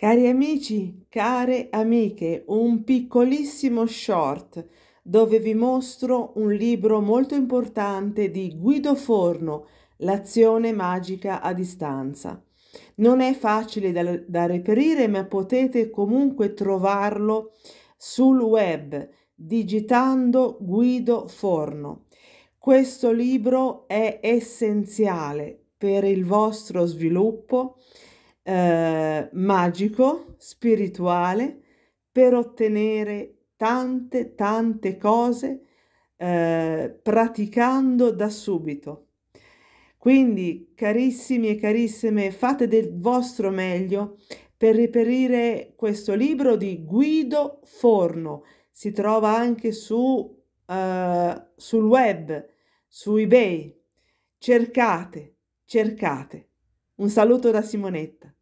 Cari amici, care amiche, un piccolissimo short dove vi mostro un libro molto importante di Guido Forno, L'azione magica a distanza. Non è facile da, da reperire, ma potete comunque trovarlo sul web digitando Guido Forno. Questo libro è essenziale per il vostro sviluppo eh, magico, spirituale, per ottenere tante, tante cose eh, praticando da subito. Quindi, carissimi e carissime, fate del vostro meglio per reperire questo libro di Guido Forno. Si trova anche su, uh, sul web, su eBay. Cercate, cercate. Un saluto da Simonetta.